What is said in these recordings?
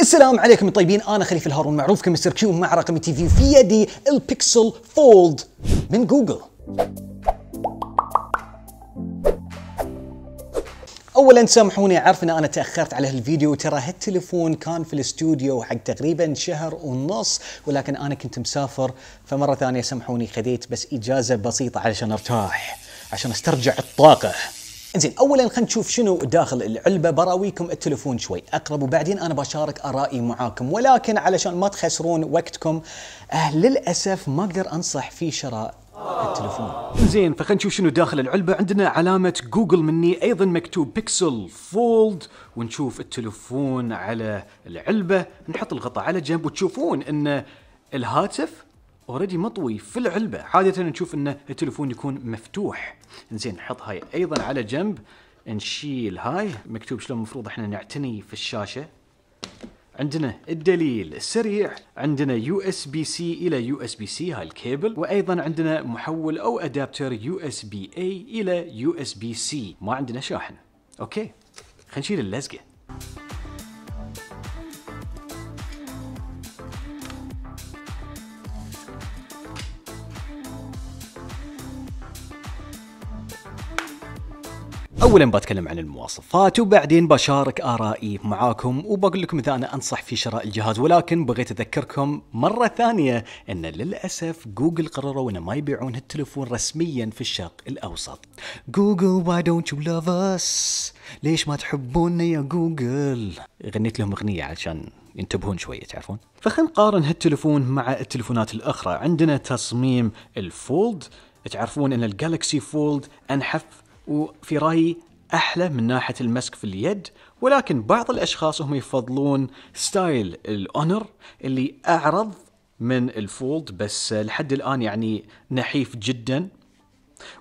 السلام عليكم الطيبين انا خليفه الهارون معروف كمستر كيو مع رقم تي في في يدي البيكسل فولد من جوجل اولا سامحوني اعرف ان انا تاخرت على هالفيديو ترى هالتليفون كان في الاستوديو حق تقريبا شهر ونص ولكن انا كنت مسافر فمره ثانيه سامحوني خذيت بس اجازه بسيطه علشان ارتاح عشان استرجع الطاقه زين اولا خلينا نشوف شنو داخل العلبه براويكم التلفون شوي اقرب وبعدين انا بشارك ارائي معاكم ولكن علشان ما تخسرون وقتكم آه للاسف ما اقدر انصح في شراء التلفون زين فخلينا نشوف شنو داخل العلبه عندنا علامه جوجل مني ايضا مكتوب بيكسل فولد ونشوف التلفون على العلبه نحط الغطاء على جنب وتشوفون ان الهاتف اوريدي مطوي في العلبه عاده نشوف ان التلفون يكون مفتوح زين نحط هاي ايضا على جنب نشيل هاي مكتوب شلون المفروض احنا نعتني في الشاشه عندنا الدليل السريع عندنا يو اس بي سي الى يو اس بي سي هاي الكيبل وايضا عندنا محول او ادابتر يو اس بي اي الى يو اس بي سي ما عندنا شاحن اوكي خلينا نشيل اللزقه اولا بتكلم عن المواصفات وبعدين بشارك ارائي معاكم وبقول لكم اذا انا انصح في شراء الجهاز ولكن بغيت اذكركم مره ثانيه ان للاسف جوجل قرروا ان ما يبيعون التلفون رسميا في الشرق الاوسط جوجل واي دونت يو لاف اس ليش ما تحبونا يا جوجل غنيت لهم اغنيه عشان ينتبهون شويه تعرفون فخلينا نقارن هالتلفون مع التلفونات الاخرى عندنا تصميم الفولد تعرفون ان الجالكسي فولد انحف وفي رايي احلى من ناحيه المسك في اليد ولكن بعض الاشخاص هم يفضلون ستايل الاونر اللي اعرض من الفولد بس لحد الان يعني نحيف جدا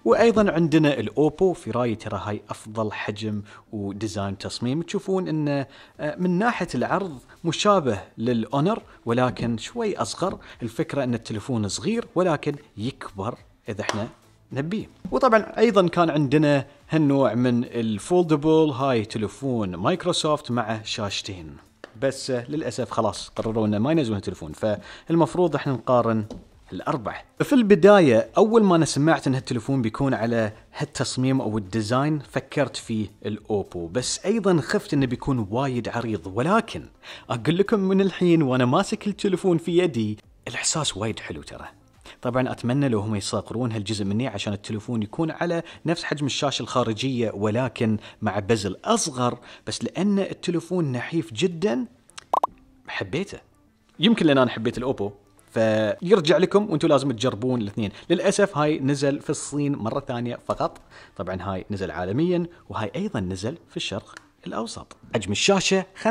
وايضا عندنا الاوبو في رايي ترى هاي افضل حجم وديزاين تصميم تشوفون انه آه، من ناحيه العرض مشابه للاونر ولكن شوي اصغر الفكره ان التليفون صغير ولكن يكبر اذا احنا نبيه وطبعا ايضا كان عندنا هالنوع من الفولدبل هاي تلفون مايكروسوفت مع شاشتين بس للاسف خلاص قرروا انه ما ينزلون تلفون فالمفروض احنا نقارن الاربع في البدايه اول ما انا سمعت ان هالتلفون بيكون على هالتصميم او الديزاين فكرت في الاوبو بس ايضا خفت انه بيكون وايد عريض ولكن اقول لكم من الحين وانا ماسك التلفون في يدي الاحساس وايد حلو ترى طبعا اتمنى لو هم يصغرون هالجزء مني عشان التليفون يكون على نفس حجم الشاشه الخارجيه ولكن مع بزل اصغر بس لان التليفون نحيف جدا حبيته يمكن لان انا حبيت الاوبو فيرجع لكم وانتم لازم تجربون الاثنين للاسف هاي نزل في الصين مره ثانيه فقط طبعا هاي نزل عالميا وهاي ايضا نزل في الشرق الأوسط حجم الشاشة 5.8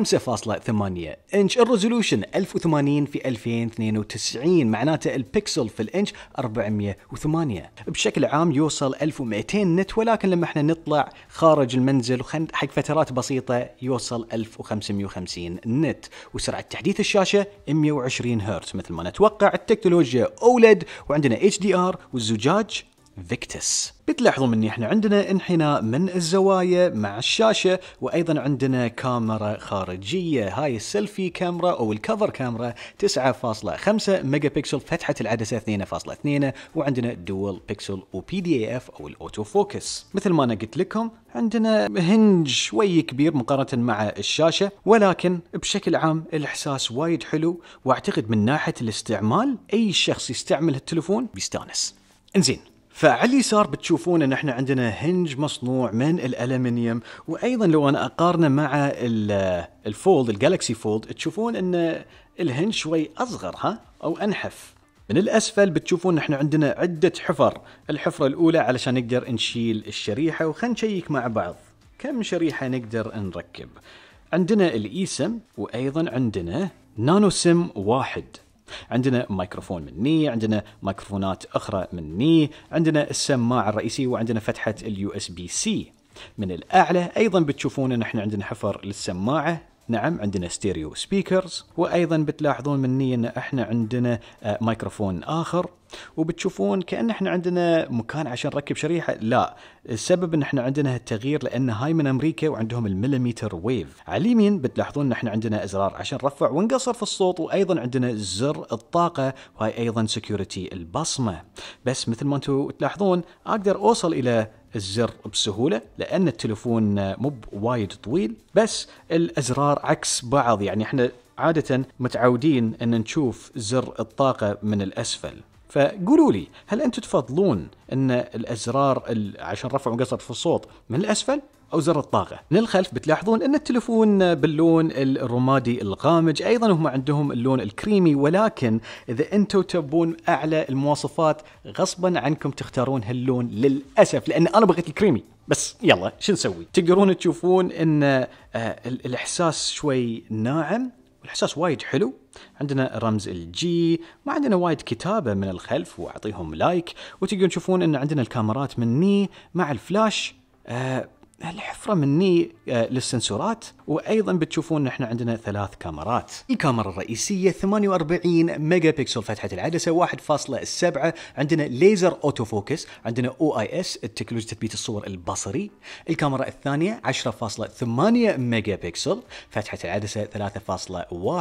إنش الريزولوشن 1080 في 2092 معناته البكسل في الإنش 408 بشكل عام يوصل 1200 نت ولكن لما احنا نطلع خارج المنزل حق فترات بسيطة يوصل 1550 نت وسرعة تحديث الشاشة 120 هرتز مثل ما نتوقع التكنولوجيا أولد وعندنا اتش دي ار والزجاج فيكتس بتلاحظوا مني احنا عندنا انحناء من الزوايا مع الشاشة وأيضا عندنا كاميرا خارجية هاي السيلفي كاميرا أو الكفر كاميرا 9.5 ميجا بكسل فتحة العدسة 2.2 وعندنا دول بكسل وبي دي اي اف أو الأوتو فوكس مثل ما أنا قلت لكم عندنا هنج شوي كبير مقارنة مع الشاشة ولكن بشكل عام الإحساس وايد حلو وأعتقد من ناحية الاستعمال أي شخص يستعمل التلفون بيستانس انزين فعلى اليسار بتشوفون ان احنا عندنا هنج مصنوع من الالمنيوم وايضا لو انا اقارنه مع الفولد الجالكسي فولد تشوفون ان الهنج شوي اصغر ها او انحف من الاسفل بتشوفون احنا عندنا عده حفر الحفره الاولى علشان نقدر نشيل الشريحه وخلنا نشيك مع بعض كم شريحه نقدر نركب عندنا الاي سم وايضا عندنا نانو سم واحد عندنا ميكروفون مني عندنا ميكروفونات اخرى مني عندنا السماعه الرئيسيه وعندنا فتحه اليو اس بي سي من الاعلى ايضا بتشوفون ان احنا عندنا حفر للسماعه نعم عندنا ستيريو سبيكرز وايضا بتلاحظون مني ان احنا عندنا آه، مايكروفون اخر وبتشوفون كان احنا عندنا مكان عشان نركب شريحه لا السبب ان احنا عندنا هالتغيير لان هاي من امريكا وعندهم المليمتر ويف على اليمين بتلاحظون ان احنا عندنا ازرار عشان نرفع ونقصر في الصوت وايضا عندنا زر الطاقه وهاي ايضا سكيورتي البصمه بس مثل ما انتم تلاحظون اقدر اوصل الى الزر بسهولة لأن التلفون مو وايد طويل بس الأزرار عكس بعض يعني احنا عادة متعودين أن نشوف زر الطاقة من الأسفل فقولوا لي هل انتم تفضلون ان الازرار عشان رفع وقصر في الصوت من الاسفل او زر الطاقه من الخلف بتلاحظون ان التلفون باللون الرمادي الغامج ايضا هم عندهم اللون الكريمي ولكن اذا انتم تبون اعلى المواصفات غصبا عنكم تختارون هاللون للاسف لان انا بغيت الكريمي بس يلا شو نسوي تقدرون تشوفون ان آه، الاحساس شوي ناعم الاحساس وايد حلو عندنا رمز الجي ما عندنا وايد كتابة من الخلف واعطيهم لايك وتقدرون تشوفون ان عندنا الكاميرات مني مع الفلاش آه الحفره مني آه، للسنسورات وايضا بتشوفون احنا عندنا ثلاث كاميرات الكاميرا الرئيسيه 48 ميجا بكسل فتحه العدسه 1.7 عندنا ليزر اوتو فوكس عندنا او اي اس تكنولوجيا تثبيت الصور البصري الكاميرا الثانيه 10.8 ميجا بكسل فتحه العدسه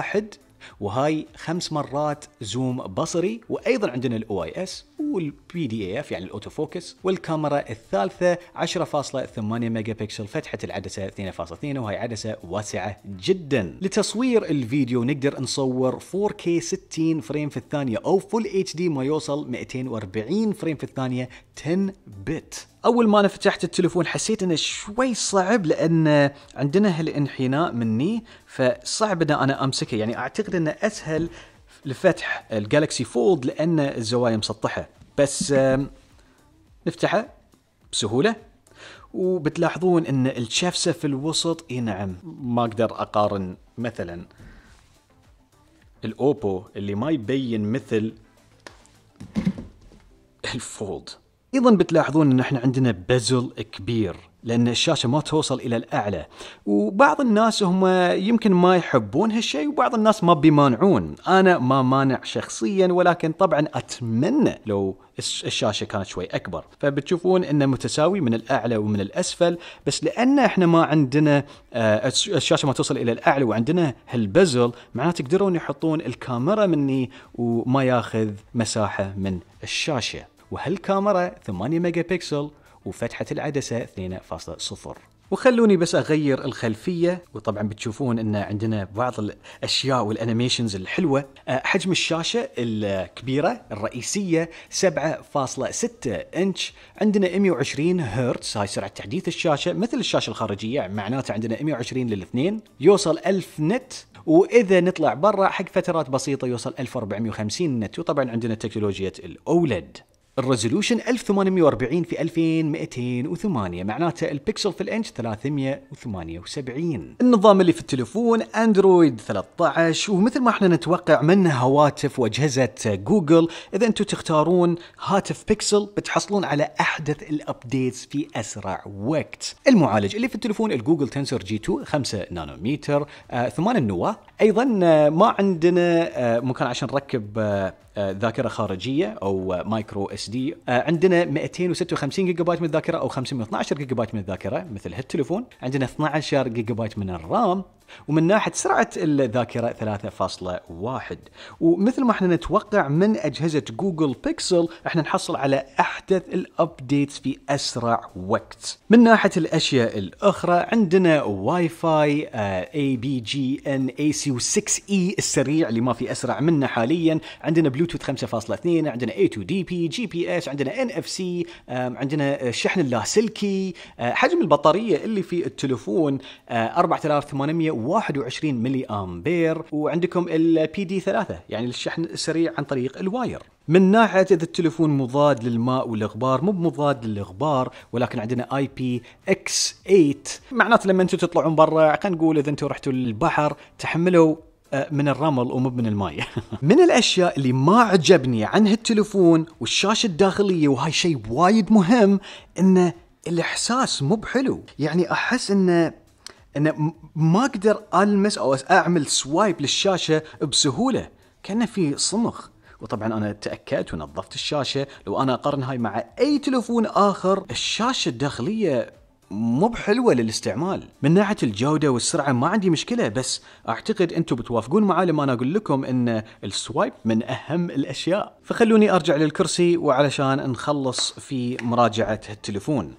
3.1 وهاي خمس مرات زوم بصري وايضا عندنا الاو اي اس والبي دي اي اف يعني الاوتو فوكس والكاميرا الثالثه 10.8 ميجا بكسل فتحه العدسه 2.2 وهي عدسه واسعه جدا لتصوير الفيديو نقدر نصور 4K 60 فريم في الثانيه او فول اتش دي ما يوصل 240 فريم في الثانيه 10 بت اول ما انا فتحت التليفون حسيت انه شوي صعب لان عندنا هالانحناء مني فصعب ان انا امسكه يعني اعتقد انه اسهل لفتح الجالكسي فولد لان الزوايا مسطحه بس نفتحه بسهوله وبتلاحظون ان الشفسه في الوسط اي نعم ما اقدر اقارن مثلا الاوبو اللي ما يبين مثل الفولد ايضا بتلاحظون ان احنا عندنا بزل كبير لان الشاشه ما توصل الى الاعلى وبعض الناس هم يمكن ما يحبون هالشيء وبعض الناس ما بيمانعون انا ما مانع شخصيا ولكن طبعا اتمنى لو الشاشه كانت شوي اكبر فبتشوفون انه متساوي من الاعلى ومن الاسفل بس لان احنا ما عندنا آه، الشاشه ما توصل الى الاعلى وعندنا هالبزل معناته تقدرون يحطون الكاميرا مني وما ياخذ مساحه من الشاشه وهالكاميرا 8 ميجا بكسل وفتحة العدسة 2.0 وخلوني بس اغير الخلفيه وطبعا بتشوفون ان عندنا بعض الاشياء والانيميشنز الحلوه أه، حجم الشاشه الكبيره الرئيسيه 7.6 انش عندنا 120 هرتز هاي سرعه تحديث الشاشه مثل الشاشه الخارجيه معناته عندنا 120 للاثنين يوصل 1000 نت واذا نطلع برا حق فترات بسيطه يوصل 1450 نت وطبعا عندنا تكنولوجيا الاولد الريزولوشن 1840 في 2208 معناته البكسل في الانش 378 النظام اللي في التليفون اندرويد 13 ومثل ما احنا نتوقع من هواتف واجهزه جوجل اذا انتم تختارون هاتف بكسل بتحصلون على احدث الابديتس في اسرع وقت المعالج اللي في التليفون الجوجل تنسر جي 2 5 نانومتر آه 8 النواه ايضا آه، ما عندنا آه ممكن عشان نركب آه ذاكره خارجيه او مايكرو اس دي آه، عندنا 256 جيجا بايت من الذاكره او 512 جيجا بايت من الذاكره مثل هالتليفون عندنا 12 جيجا بايت من الرام ومن ناحية سرعة الذاكرة 3.1 ومثل ما احنا نتوقع من أجهزة جوجل بيكسل احنا نحصل على أحدث الأبديتس في أسرع وقت من ناحية الأشياء الأخرى عندنا واي فاي اي بي جي ان اي سي و 6 اي e السريع اللي ما في أسرع منه حاليا عندنا بلوتوث 5.2 عندنا اي 2 دي بي جي بي اس عندنا ان اف سي عندنا شحن اللاسلكي آه، حجم البطارية اللي في التلفون 4800 آه، 21 ملي امبير وعندكم البي دي 3 يعني الشحن السريع عن طريق الواير من ناحيه اذا التليفون مضاد للماء والغبار مو مضاد للغبار ولكن عندنا اي بي اكس 8 معناته لما انتم تطلعون برا خلينا نقول اذا انتم رحتوا للبحر تحملوا آه، من الرمل ومو من الماء من الاشياء اللي ما عجبني عن هالتليفون والشاشه الداخليه وهاي شيء وايد مهم انه الاحساس مو بحلو يعني احس انه انه ما اقدر المس او اعمل سوايب للشاشه بسهوله كانه في صمخ وطبعا انا تاكدت ونظفت الشاشه لو انا اقارن هاي مع اي تلفون اخر الشاشه الداخليه مو بحلوه للاستعمال من ناحيه الجوده والسرعه ما عندي مشكله بس اعتقد انتم بتوافقون معي لما انا اقول لكم ان السوايب من اهم الاشياء فخلوني ارجع للكرسي وعلشان نخلص في مراجعه التلفون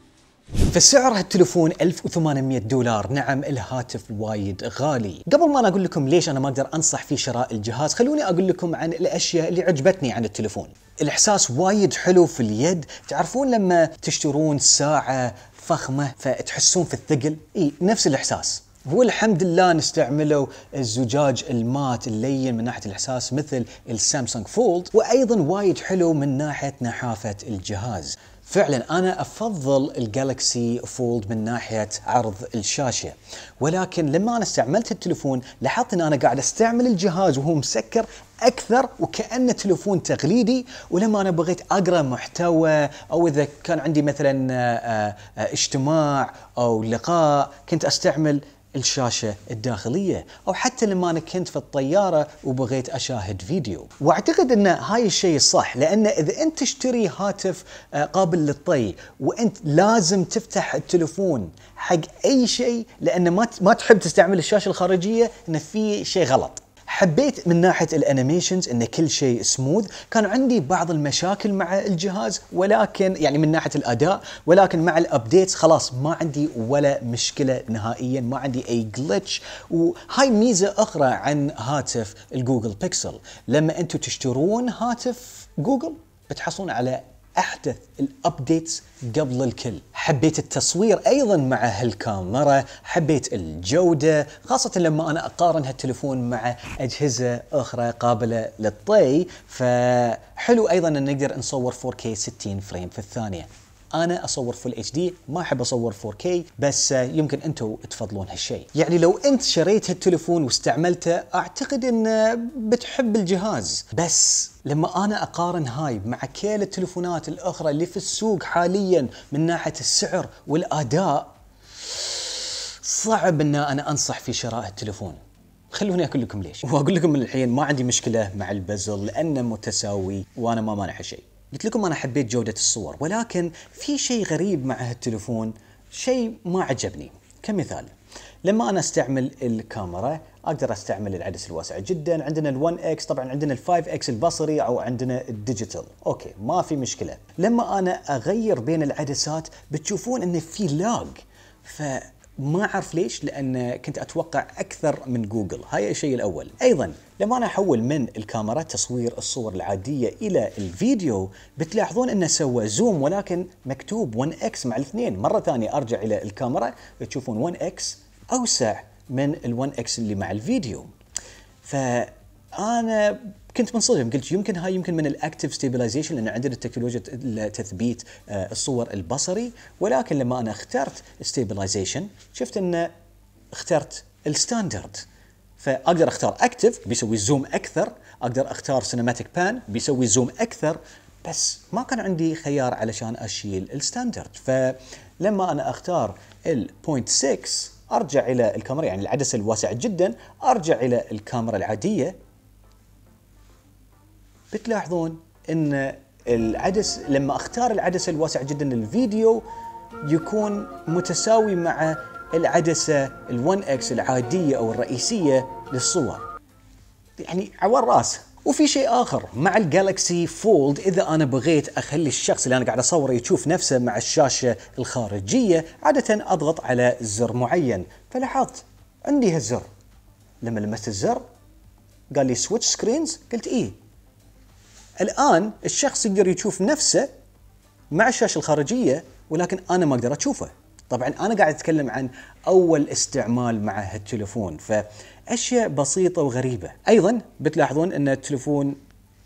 فسعر هالتليفون 1800 دولار نعم الهاتف وايد غالي قبل ما أنا أقول لكم ليش أنا ما أقدر أنصح في شراء الجهاز خلوني أقول لكم عن الأشياء اللي عجبتني عن التليفون الإحساس وايد حلو في اليد تعرفون لما تشترون ساعة فخمة فتحسون في الثقل إي نفس الإحساس والحمد لله نستعملوا الزجاج المات اللين من ناحيه الاحساس مثل السامسونج فولد وايضا وايد حلو من ناحيه نحافه الجهاز فعلا انا افضل الجالكسي فولد من ناحيه عرض الشاشه ولكن لما انا استعملت التليفون لاحظت ان انا قاعد استعمل الجهاز وهو مسكر اكثر وكانه تليفون تقليدي ولما انا بغيت اقرا محتوى او اذا كان عندي مثلا آه، آه، اجتماع او لقاء كنت استعمل الشاشة الداخلية أو حتى لما أنا كنت في الطيارة وبغيت أشاهد فيديو وأعتقد أن هاي الشيء صح لأن إذا أنت تشتري هاتف آه، قابل للطي وأنت لازم تفتح التلفون حق أي شيء لأن ما تحب تستعمل الشاشة الخارجية أن في شيء غلط حبيت من ناحيه الانيميشنز ان كل شيء سموث كان عندي بعض المشاكل مع الجهاز ولكن يعني من ناحيه الاداء ولكن مع الابديتس خلاص ما عندي ولا مشكله نهائيا ما عندي اي جلتش وهاي ميزه اخرى عن هاتف الجوجل بيكسل لما انتم تشترون هاتف جوجل بتحصلون على احدث الابديتس قبل الكل حبيت التصوير ايضا مع هالكاميرا حبيت الجوده خاصه لما انا اقارن هالتليفون مع اجهزه اخرى قابله للطي فحلو ايضا ان نقدر نصور 4K 60 فريم في الثانيه انا اصور فل اتش دي ما احب اصور 4K بس يمكن انتم تفضلون هالشيء يعني لو انت شريت هالتليفون واستعملته اعتقد ان بتحب الجهاز بس لما انا اقارن هاي مع كل التليفونات الاخرى اللي في السوق حاليا من ناحيه السعر والاداء صعب ان انا انصح في شراء التليفون خلوني اقول لكم ليش واقول لكم من الحين ما عندي مشكله مع البزل لانه متساوي وانا ما مانع شيء قلت لكم انا حبيت جوده الصور ولكن في شيء غريب مع هالتليفون شيء ما عجبني كمثال لما انا استعمل الكاميرا اقدر استعمل العدسه الواسعه جدا عندنا ال1 اكس طبعا عندنا ال5 اكس البصري او عندنا الديجيتال اوكي ما في مشكله لما انا اغير بين العدسات بتشوفون ان في لاج ف ما اعرف ليش لان كنت اتوقع اكثر من جوجل هاي الشيء الاول ايضا لما انا احول من الكاميرا تصوير الصور العاديه الى الفيديو بتلاحظون انه سوى زوم ولكن مكتوب 1 اكس مع الاثنين مره ثانيه ارجع الى الكاميرا تشوفون 1 اكس اوسع من ال1 اكس اللي مع الفيديو فانا كنت منصدم قلت يمكن هاي يمكن من الاكتف ستيبلايزيشن لان عندنا تكنولوجيا تثبيت آه، الصور البصري ولكن لما انا اخترت ستيبلايزيشن شفت ان اخترت الستاندرد فاقدر اختار اكتف بيسوي زوم اكثر اقدر اختار سينماتيك بان بيسوي زوم اكثر بس ما كان عندي خيار علشان اشيل الستاندرد فلما انا اختار ال.6 ارجع الى الكاميرا يعني العدسه الواسعه جدا ارجع الى الكاميرا العاديه بتلاحظون ان العدس لما اختار العدسه الواسع جدا للفيديو يكون متساوي مع العدسه ال1 اكس العاديه او الرئيسيه للصور. يعني عوار راس وفي شيء اخر مع الجالكسي فولد اذا انا بغيت اخلي الشخص اللي انا قاعد اصوره يشوف نفسه مع الشاشه الخارجيه عاده اضغط على زر معين فلاحظت عندي هالزر لما لمست الزر قال لي سويتش سكرينز قلت ايه الان الشخص يقدر يشوف نفسه مع الشاشه الخارجيه ولكن انا ما اقدر اشوفه طبعا انا قاعد اتكلم عن اول استعمال مع هالتليفون فاشياء بسيطه وغريبه ايضا بتلاحظون ان التليفون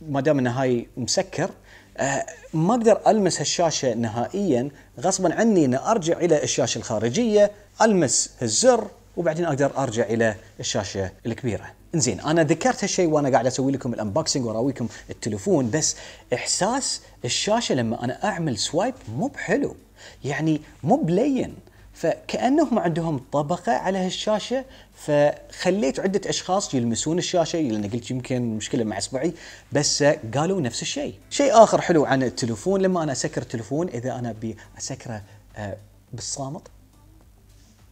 ما دام انه هاي مسكر أه ما اقدر المس هالشاشه نهائيا غصبا عني ان ارجع الى الشاشه الخارجيه المس الزر وبعدين اقدر ارجع الى الشاشه الكبيره زين انا ذكرت هالشيء وانا قاعد اسوي لكم الانبوكسنج واراويكم التليفون بس احساس الشاشه لما انا اعمل سوايب مو بحلو يعني مو بلين فكانهم عندهم طبقه على هالشاشه فخليت عده اشخاص يلمسون الشاشه لان قلت يمكن مشكله مع اصبعي بس قالوا نفس الشيء. شيء اخر حلو عن التليفون لما انا اسكر التليفون اذا انا اسكره آه، بالصامت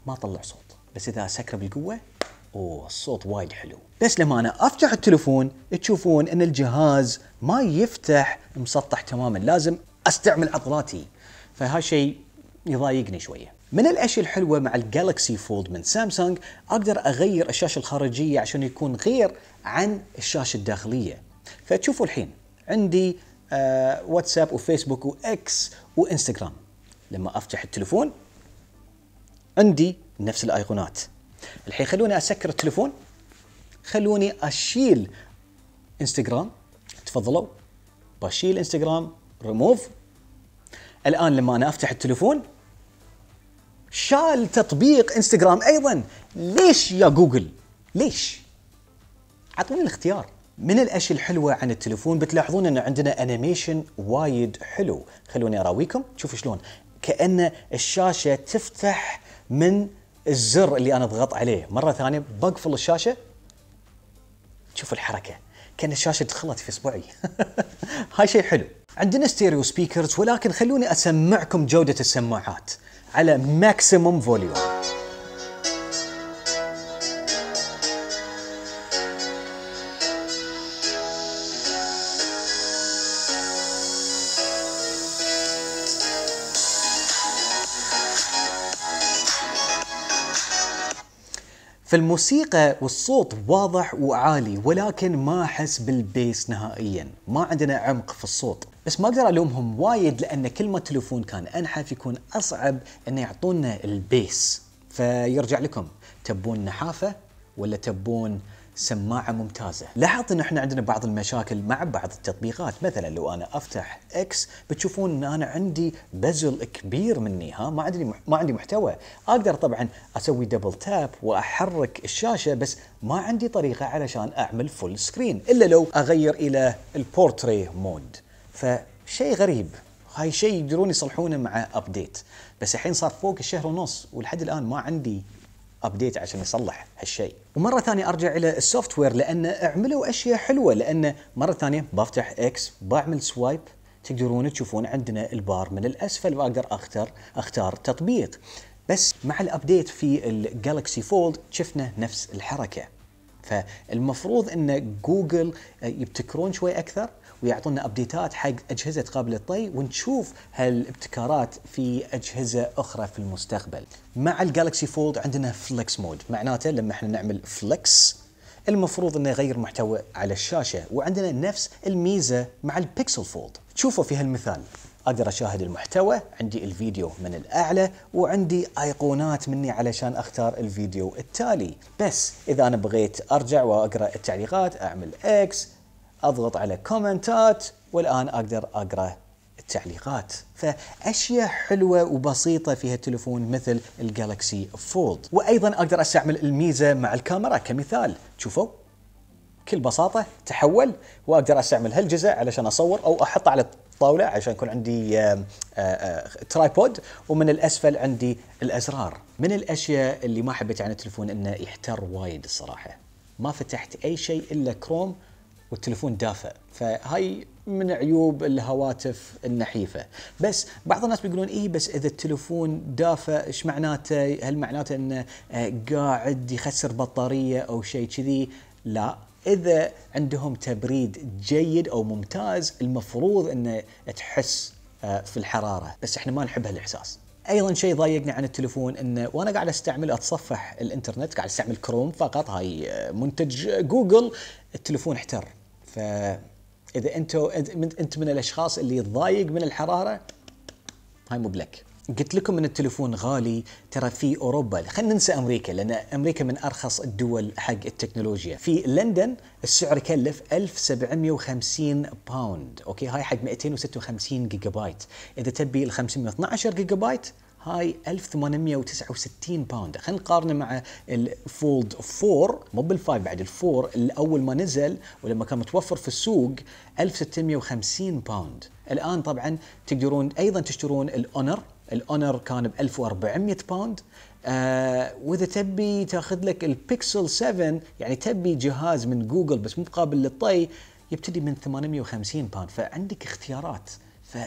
ما طلع صوت بس اذا اسكره بالقوه اوه الصوت وايد حلو. بس لما انا افتح التليفون تشوفون ان الجهاز ما يفتح مسطح تماما لازم استعمل عضلاتي فهالشيء يضايقني شويه من الاشياء الحلوه مع الجالكسي فولد من سامسونج اقدر اغير الشاشه الخارجيه عشان يكون غير عن الشاشه الداخليه فتشوفوا الحين عندي آه واتساب وفيسبوك واكس وانستغرام لما افتح التليفون عندي نفس الايقونات الحين خلوني اسكر التليفون خلوني اشيل انستغرام تفضلوا بشيل انستغرام ريموف الان لما انا افتح التليفون شال تطبيق انستغرام ايضا ليش يا جوجل ليش اعطوني الاختيار من الاشياء الحلوه عن التليفون بتلاحظون انه عندنا انيميشن وايد حلو خلوني اراويكم شوفوا شلون كان الشاشه تفتح من الزر اللي انا اضغط عليه مره ثانيه بقفل الشاشه شوفوا الحركه كان الشاشه دخلت في اصبعي هاي شيء حلو عندنا ستيريو سبيكرز ولكن خلوني اسمعكم جوده السماعات على ماكسيموم فوليوم في الموسيقى والصوت واضح وعالي ولكن ما احس بالبيس نهائيا ما عندنا عمق في الصوت بس ما اقدر الومهم وايد لان كل ما التليفون كان انحف يكون اصعب ان يعطونا البيس فيرجع لكم تبون نحافه ولا تبون سماعه ممتازه لاحظت ان احنا عندنا بعض المشاكل مع بعض التطبيقات مثلا لو انا افتح اكس بتشوفون ان انا عندي بزل كبير مني ها ما عندي ما عندي محتوى اقدر طبعا اسوي دبل تاب واحرك الشاشه بس ما عندي طريقه علشان اعمل فول سكرين الا لو اغير الى البورتري مود فشيء غريب هاي شيء يقدرون يصلحونه مع ابديت بس الحين صار فوق الشهر ونص ولحد الان ما عندي ابديت عشان يصلح هالشيء ومره ثانيه ارجع الى السوفت وير لان عملوا اشياء حلوه لان مره ثانيه بفتح اكس بعمل سوايب تقدرون تشوفون عندنا البار من الاسفل واقدر اختار اختار تطبيق بس مع الابديت في الجالكسي فولد شفنا نفس الحركه فالمفروض ان جوجل آه، يبتكرون شوي اكثر ويعطونا ابديتات حق اجهزه قابله للطي ونشوف هالابتكارات في اجهزه اخرى في المستقبل. مع الجالكسي فولد عندنا فليكس مود، معناته لما احنا نعمل فليكس المفروض انه يغير محتوى على الشاشه وعندنا نفس الميزه مع البيكسل فولد. شوفوا في هالمثال اقدر اشاهد المحتوى عندي الفيديو من الاعلى وعندي ايقونات مني علشان اختار الفيديو التالي بس اذا انا بغيت ارجع واقرا التعليقات اعمل اكس اضغط على كومنتات والان اقدر اقرا التعليقات فاشياء حلوه وبسيطه فيها التليفون مثل الجالكسي فولد وايضا اقدر استعمل الميزه مع الكاميرا كمثال شوفوا بكل بساطه تحول واقدر استعمل هالجزء علشان اصور او احطه على الطاوله عشان يكون عندي آه، آه، ترايبود ومن الاسفل عندي الازرار من الاشياء اللي ما حبيت عن التليفون انه يحتر وايد الصراحه ما فتحت اي شيء الا كروم والتلفون دافئ فهاي من عيوب الهواتف النحيفه بس بعض الناس بيقولون ايه بس اذا التلفون دافئ ايش معناته هل معناته انه آه، قاعد يخسر بطاريه او شيء كذي لا اذا عندهم تبريد جيد او ممتاز المفروض انه تحس آه، في الحراره بس احنا ما نحب هالاحساس ايضا شيء ضايقني عن التلفون انه وانا قاعد استعمل اتصفح الانترنت قاعد استعمل كروم فقط هاي آه، منتج جوجل التلفون احتر فاذا انت انت من الاشخاص اللي يتضايق من الحراره هاي مو بلك قلت لكم ان التليفون غالي ترى في اوروبا خلينا ننسى امريكا لان امريكا من ارخص الدول حق التكنولوجيا في لندن السعر كلف 1750 باوند اوكي هاي حق 256 جيجا بايت اذا تبي ال 512 جيجا بايت هاي 1869 باوند خلينا نقارنه مع الفولد 4 مو بال5 بعد الفور الاول ما نزل ولما كان متوفر في السوق 1650 باوند الان طبعا تقدرون ايضا تشترون الاونر الاونر كان ب 1400 باوند آه واذا تبي تاخذ لك البيكسل 7 يعني تبي جهاز من جوجل بس مو قابل للطي يبتدي من 850 باوند فعندك اختيارات ف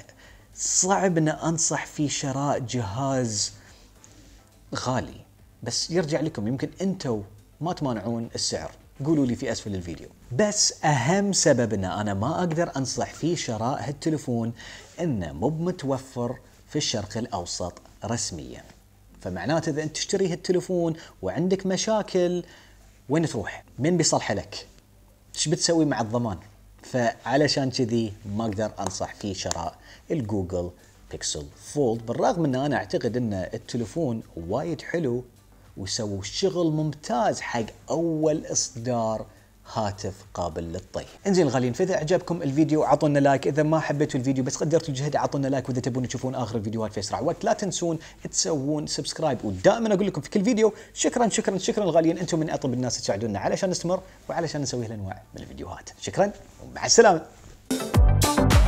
صعب ان انصح في شراء جهاز غالي بس يرجع لكم يمكن انتم ما تمانعون السعر قولوا لي في اسفل الفيديو بس اهم سبب ان انا ما اقدر انصح في شراء هالتلفون انه مو متوفر في الشرق الاوسط رسميا فمعناته اذا انت تشتري هالتلفون وعندك مشاكل وين تروح؟ من بيصلح لك؟ ايش بتسوي مع الضمان؟ فعلشان كذي ما اقدر انصح في شراء الجوجل بيكسل فولد بالرغم ان انا اعتقد ان التلفون وايد حلو وسووا شغل ممتاز حق اول اصدار هاتف قابل للطي. انزين الغاليين فاذا اعجبكم الفيديو اعطونا لايك، اذا ما حبيتوا الفيديو بس قدرتوا الجهد اعطونا لايك واذا تبون تشوفون اخر الفيديوهات في اسرع وقت لا تنسون تسوون سبسكرايب ودائما اقول لكم في كل فيديو شكرا شكرا شكرا الغاليين انتم من اطيب الناس تساعدونا علشان نستمر وعلشان نسوي هالانواع من الفيديوهات. شكرا ومع السلامه.